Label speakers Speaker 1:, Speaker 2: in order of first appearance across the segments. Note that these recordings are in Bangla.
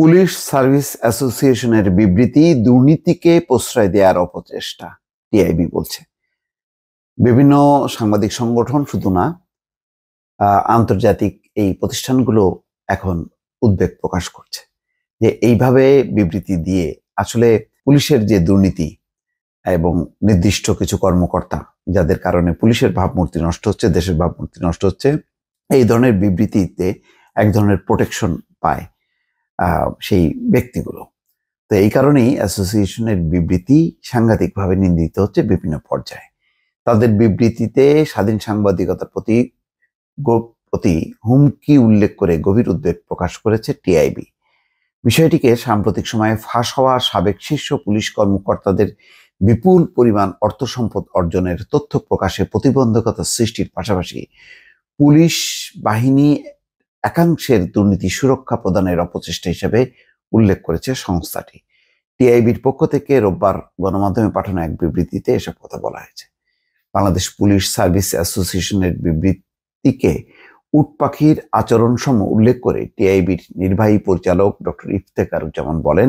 Speaker 1: পুলিশ সার্ভিস অ্যাসোসিয়েশনের বিবৃতি দুর্নীতিকে প্রশ্রয় দেওয়ার অপচেষ্টা টিআইবি বলছে বিভিন্ন সাংবাদিক সংগঠন শুধু না আন্তর্জাতিক এই প্রতিষ্ঠানগুলো এখন উদ্বেগ প্রকাশ করছে যে এইভাবে বিবৃতি দিয়ে আসলে পুলিশের যে দুর্নীতি এবং নির্দিষ্ট কিছু কর্মকর্তা যাদের কারণে পুলিশের ভাবমূর্তি নষ্ট হচ্ছে দেশের ভাবমূর্তি নষ্ট হচ্ছে এই ধরনের বিবৃতিতে এক ধরনের প্রোটেকশন পায় সেই ব্যক্তিগুলো তো এই কারণেই অ্যাসোসিয়েশনের বিবৃতি সাংঘাতিকভাবে নিন্দিত হচ্ছে বিভিন্ন পর্যায়ে তাদের বিবৃতিতে স্বাধীন সাংবাদিকতার প্রতি প্রতি হুমকি উল্লেখ করে গভীর উদ্বেগ প্রকাশ করেছে টিআইবি বিষয়টিকে সাম্প্রতিক সময়ে ফাঁস হওয়া সাবেক শীর্ষ পুলিশ কর্মকর্তাদের বিপুল পরিমাণ অর্থ সম্পদ অর্জনের তথ্য প্রকাশে প্রতিবন্ধকতা সৃষ্টির পাশাপাশি পুলিশ বাহিনী একাংশের দুর্নীতি সুরক্ষা প্রদানের অপচেষ্টা হিসেবে উল্লেখ করেছে সংস্থাটি টিআইবির পক্ষ থেকে রোববার গণমাধ্যমে পাঠানো এক বিবৃতিতে এসব কথা বলা হয়েছে বাংলাদেশ পুলিশ সার্ভিস অ্যাসোসিয়েশনের বিবৃতিকে উটপাখির সম উল্লেখ করে টিআইবির নির্বাহী পরিচালক ডক্টর যেমন বলেন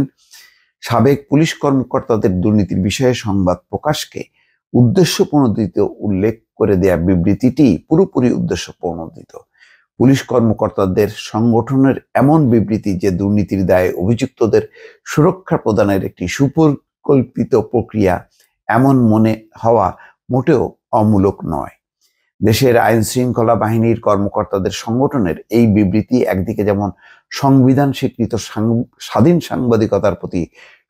Speaker 1: সাবেক পুলিশ কর্মকর্তাদের দুর্নীতির বিষয়ে সংবাদ প্রকাশকে উদ্দেশ্য প্রণোদিত উল্লেখ করে দেয়া বিবৃতিটি পুরোপুরি উদ্দেশ্য প্রণোদিত পুলিশ কর্মকর্তাদের সংগঠনের এমন বিবৃতি যে দুর্নীতির দায়ে অভিযুক্তদের সুরক্ষা প্রদানের একটি সুপরিকল্পিত প্রক্রিয়া এমন মনে হওয়া মোটেও অমূলক নয় দেশের আইন শৃঙ্খলা বাহিনীর কর্মকর্তাদের সংগঠনের এই বিবৃতি একদিকে যেমন সংবিধান স্বীকৃত স্বাধীন সাংবাদিকতার প্রতি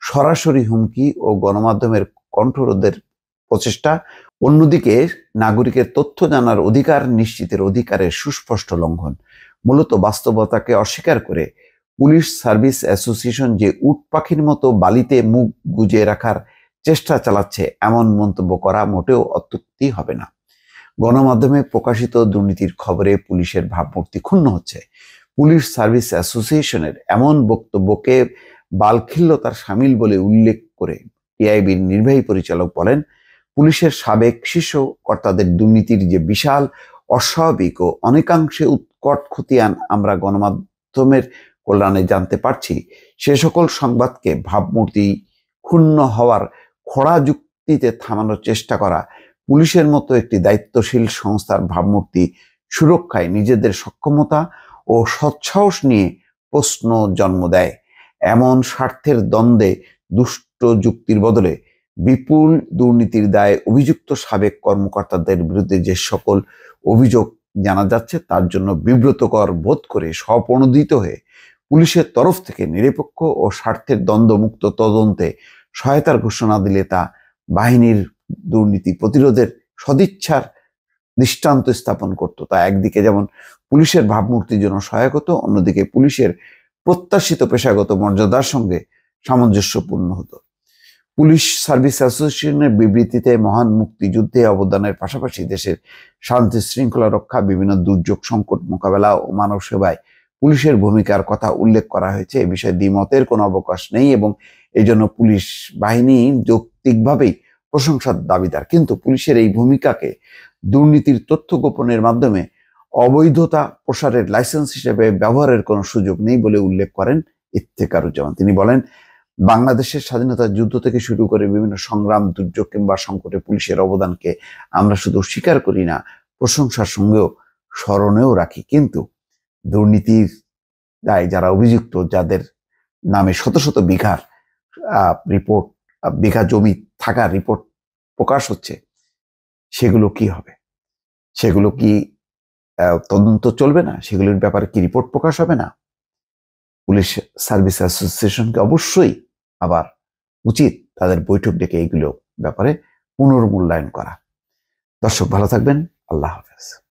Speaker 1: সরাসরি হুমকি ও গণমাধ্যমের কণ্ঠরোধের প্রচেষ্টা অন্যদিকে নাগরিকের তথ্য জানার অধিকার নিশ্চিতের অধিকারের সুস্পষ্ট লঙ্ঘন মূলত বাস্তবতাকে অস্বীকার করে পুলিশ সার্ভিস অ্যাসোসিয়েশন যে উট পাখির মতো বালিতে মুখ গুজে রাখার চেষ্টা চালাচ্ছে এমন মন্তব্য করা মোটেও অত্যুক্তি হবে না গণমাধ্যমে প্রকাশিত দুর্নীতির খবরে পুলিশের ভাবমূর্তি ক্ষুণ্ণ হচ্ছে পুলিশ সার্ভিস অ্যাসোসিয়েশনের এমন বক্তব্যকে বালখিল্যতার সামিল বলে উল্লেখ করে টিআইবির নির্বাহী পরিচালক বলেন পুলিশের সাবেক শিশু কর্তাদের দুর্নীতির যে বিশাল অস্বাভাবিক ও অনেকাংশে উৎকট খতিয়ান আমরা গণমাধ্যমের কল্যাণে জানতে পারছি সে সকল সংবাদকে ভাবমূর্তি ক্ষুণ্ণ হওয়ার খোড়া যুক্তিতে থামানোর চেষ্টা করা পুলিশের মতো একটি দায়িত্বশীল সংস্থার ভাবমূর্তি সুরক্ষায় নিজেদের সক্ষমতা ও সৎসাহস নিয়ে প্রশ্ন জন্ম দেয় এমন স্বার্থের দ্বন্দ্বে দুষ্ট যুক্তির বদলে বিপুল দুর্নীতির দায়ে অভিযুক্ত সাবেক কর্মকর্তাদের বিরুদ্ধে যে সকল অভিযোগ জানা যাচ্ছে তার জন্য বিব্রতকর বোধ করে স্বপ্রণোদিত হয়ে পুলিশের তরফ থেকে নিরপেক্ষ ও স্বার্থের দ্বন্দ্বমুক্ত তদন্তে সহায়তার ঘোষণা দিলে তা বাহিনীর দুর্নীতি প্রতিরোধের সদিচ্ছার দৃষ্টান্ত স্থাপন করত তা একদিকে যেমন পুলিশের ভাবমূর্তির জন্য সহায়ক হতো অন্যদিকে পুলিশের প্রত্যাশিত পেশাগত মর্যাদার সঙ্গে সামঞ্জস্যপূর্ণ হতো পুলিশ সার্ভিস অ্যাসোসিয়েশনের বিবৃতিতে মহান মুক্তিযুদ্ধে অবদানের পাশাপাশি দেশের শান্তি শৃঙ্খলা রক্ষা বিভিন্ন দুর্যোগ সংকট মোকাবেলা ও মানব সেবায় পুলিশের ভূমিকার কথা উল্লেখ করা হয়েছে এ বিষয়ে দ্বিমতের কোনো অবকাশ নেই এবং এজন্য পুলিশ বাহিনী যৌক্তিকভাবেই প্রশংসার দাবিদার কিন্তু পুলিশের এই ভূমিকাকে দুর্নীতির তথ্য গোপনের মাধ্যমে অবৈধতা প্রসারের লাইসেন্স হিসেবে ব্যবহারের কোনো সুযোগ নেই বলে উল্লেখ করেন ইফতেকারুজ্জামান তিনি বলেন বাংলাদেশের স্বাধীনতা যুদ্ধ থেকে শুরু করে বিভিন্ন সংগ্রাম দুর্যোগ কিংবা সংকটে পুলিশের অবদানকে আমরা শুধু স্বীকার করি না প্রশংসার সঙ্গেও স্মরণেও রাখি কিন্তু দুর্নীতির দায় যারা অভিযুক্ত যাদের নামে শত শত বিঘার রিপোর্ট বিঘা জমি থাকা রিপোর্ট প্রকাশ হচ্ছে সেগুলো কি হবে সেগুলো কি তদন্ত চলবে না সেগুলোর ব্যাপারে কি রিপোর্ট প্রকাশ হবে না পুলিশ সার্ভিস অ্যাসোসিয়েশনকে অবশ্যই আবার উচিত তাদের বৈঠক ডেকে এইগুলো ব্যাপারে পুনর্মূল্যায়ন করা দর্শক ভালো থাকবেন আল্লাহ হাফেজ